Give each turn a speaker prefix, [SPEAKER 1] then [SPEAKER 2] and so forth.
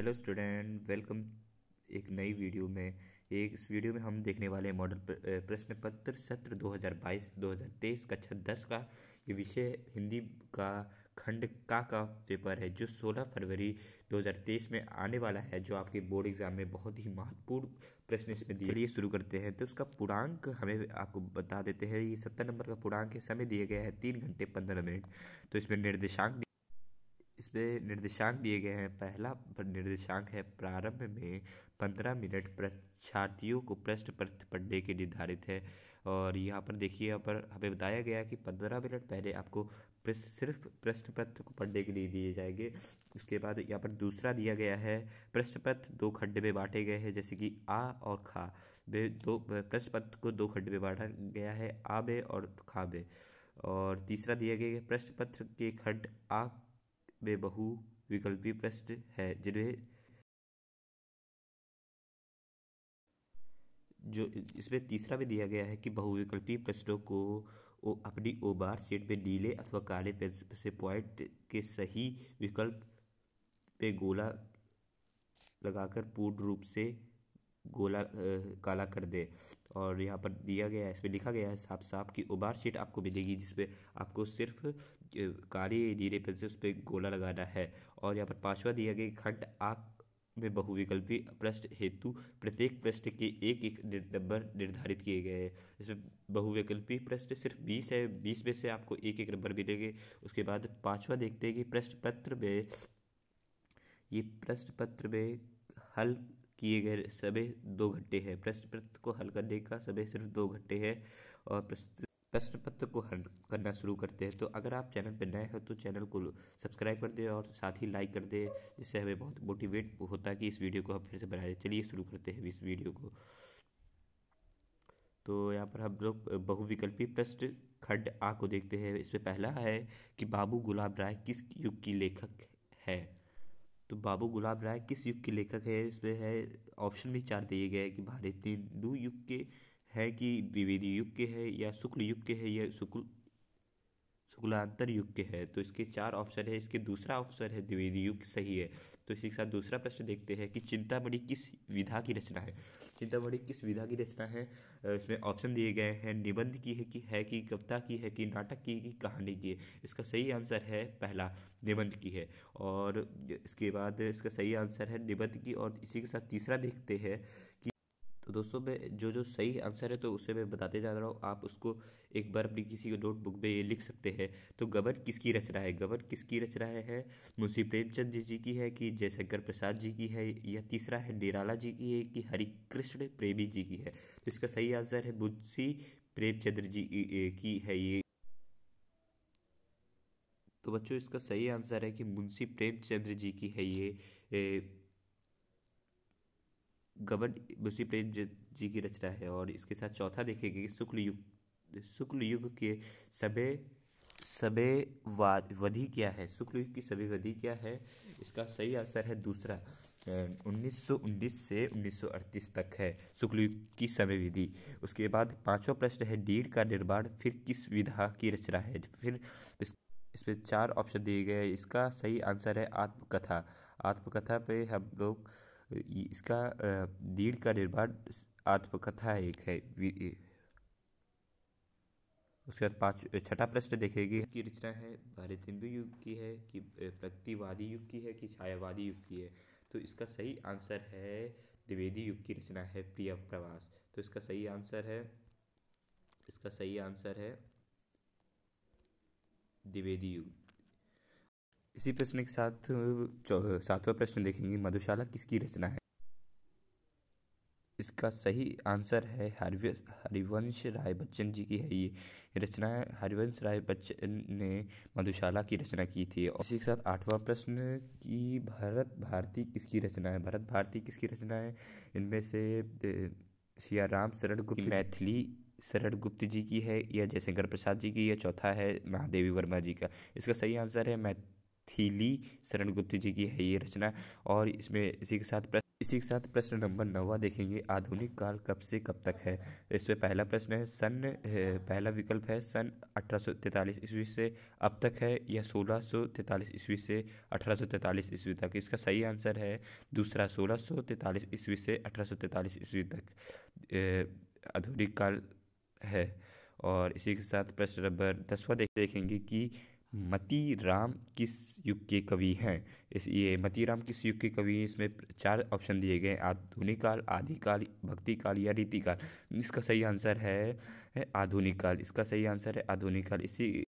[SPEAKER 1] hello student welcome एक नई video में एक इस वीडियो में हम देखने वाले मॉडल प्रश्न पत्र सत्र 2022-2023 कक्षा 10 का ये विषय हिंदी का खंड का का पेपर है जो 16 फरवरी 2023 में आने वाला है जो आपके बोर्ड एग्जाम में बहुत ही महत्वपूर्ण प्रश्न इसमें दिए चलिए शुरू करते हैं तो उसका पूर्णांक हमें आपको बता देते हैं ये सत्तर नंबर का पूर्णांक समय दिया गया है तीन घंटे पंद्रह मिनट तो इसमें निर्देशांक इसमें निर्देशांक दिए गए हैं पहला निर्देशांक है प्रारंभ में पंद्रह मिनट परीक्षार्थियों को प्रश्न पत्र पढ़ने के निर्धारित है और यहाँ पर देखिए यहाँ पर हमें बताया गया कि पंद्रह मिनट पहले आपको सिर्फ प्रश्न पत्र को पढ़ने के लिए दिए जाएंगे उसके बाद यहाँ पर दूसरा दिया गया है प्रश्न पत्र दो खंड में बांटे गए हैं जैसे कि आ और खा में दो प्रश्न पत्र को दो खंड में बांटा गया है आ में और खा में और तीसरा दिया गया है प्रश्न पत्र के खंड आ वे बहु विकल्पी प्रश्न है जिन्हें जो इसमें तीसरा भी दिया गया है कि बहुविकल्पी प्रश्नों को ओ, अपनी ओबार सीट में नीले अथवा काले पेंसिल से पॉइंट के सही विकल्प पे गोला लगाकर पूर्ण रूप से गोला आ, काला कर दे और यहाँ पर दिया गया है इस पर लिखा गया है साफ साफ कि उबार शीट आपको मिलेगी जिसपे आपको सिर्फ काले नीले पेन से उस पर गोला लगाना है और यहाँ पर पाँचवा दिया गया खंड आग में बहुविकल्पी पृष्ठ हेतु प्रत्येक पृष्ठ के एक एक नंबर निर्धारित किए गए हैं इसमें बहुविकल्पी पृष्ठ सिर्फ बीस है बीस में से आपको एक एक नंबर मिलेंगे उसके बाद पांचवा देखते हैं कि पृष्ठ पत्र में ये पृष्ठ पत्र में हल किए गए सभी दो घंटे हैं प्रश्न पत्र को हल करने का समय सिर्फ दो घंटे है और प्रश्न पत्र को हल करना शुरू करते हैं तो अगर आप चैनल पर नए हो तो चैनल को सब्सक्राइब कर दें और साथ ही लाइक कर दें जिससे हमें बहुत मोटिवेट होता है कि इस वीडियो को हम फिर से बनाए चलिए शुरू करते हैं इस वीडियो को तो यहाँ पर हम लोग बहुविकल्पी प्रश्न खंड आ को देखते हैं इसमें पहला है कि बाबू गुलाब राय किस युग की लेखक है तो बाबू गुलाब राय किस युग के लेखक है इसमें है ऑप्शन भी चार दिए गए हैं कि भारतीय दो युग के है कि द्विवेदी युग के है या शुक्ल युग के है या शुक्ल शुक्लांतर युग के है तो इसके चार ऑप्शन है इसके दूसरा ऑप्शन है द्विवेदी युग सही है तो इसी के साथ दूसरा प्रश्न देखते हैं कि चिंतामणि किस विधा की रचना है चिंतामणि किस विधा की रचना है इसमें ऑप्शन दिए गए हैं निबंध की है कि है कि कविता की है कि नाटक की कि कहानी की है इसका सही आंसर है पहला निबंध की है और इसके बाद इसका सही आंसर है निबंध की और इसी के साथ तीसरा देखते हैं कि तो दोस्तों मैं जो जो सही आंसर है तो उसे मैं बताते जा रहा हूँ आप उसको एक बार अपनी किसी नोटबुक में ये लिख सकते हैं तो गबन किसकी रचना है गबन किसकी रचना है मुंशी प्रेमचंद जी की है कि जयशंकर प्रसाद जी की है या तीसरा है निराला जी की है कि हरिकृष्ण प्रेमी जी की है तो इसका सही आंसर है मुंशी प्रेमचंद्र जी की है ये तो बच्चों इसका सही आंसर है कि मुंशी प्रेमचंद्र जी की है ये गबन मुंशी प्रेम जी की रचना है और इसके साथ चौथा देखेंगे शुक्ल युग शुक्ल युग के समय समय वधि क्या है शुक्ल युग की सभी वधि क्या है इसका सही आंसर है दूसरा 1919 से 1938 तक है शुक्ल युग की समय विधि उसके बाद पांचवा प्रश्न है डीड का निर्माण फिर किस विधा की रचना है फिर इस इसमें चार ऑप्शन दिए गए हैं इसका सही आंसर है आत्मकथा आत्मकथा पे हम लोग इसका दीर्घ का निर्माण आत्मकथा एक है उसके बाद पाँच छठा प्रश्न देखेगी की रचना है भारत हिंदू युग की है कि प्रगतिवादी युग की है कि छायावादी युग की है तो इसका सही आंसर है द्विवेदी युग की रचना है प्रिय प्रवास तो इसका सही आंसर है इसका सही आंसर है द्विवेदी युग इसी प्रश्न के साथ सातवां प्रश्न देखेंगे मधुशाला किसकी रचना है इसका सही आंसर है हरिव हरिवंश राय बच्चन जी की है ये रचना हरिवंश राय बच्चन ने मधुशाला की रचना की थी और इसी के साथ आठवां प्रश्न कि भरत भारती किसकी रचना है भरत भारती किसकी रचना है इनमें से सिया राम शरण गुप्त मैथिली शरण गुप्त जी की है या जयशंकर प्रसाद जी की या चौथा है महादेवी वर्मा जी का इसका सही आंसर है मैथ थीली शरण गुप्त जी की है ये रचना और इसमें इसी के साथ इसी के साथ प्रश्न नंबर नवा देखेंगे आधुनिक काल कब से कब तक है तो इसमें पहला प्रश्न है सन पहला विकल्प है सन अठारह ईस्वी से अब तक है या 1643 ईस्वी से अठारह ईस्वी तक इसका सही आंसर है दूसरा 1643 ईस्वी से अठारह ईस्वी तक आधुनिक काल है और इसी के साथ प्रश्न नंबर दसवा देख देखेंगे कि मती राम किस युग के कवि हैं इस ये मती राम किस युग के कवि हैं इसमें चार ऑप्शन दिए गए आधुनिक काल आदिकाल भक्ति काल या रीतिकाल इसका सही आंसर है आधुनिक काल इसका सही आंसर है आधुनिक काल इसी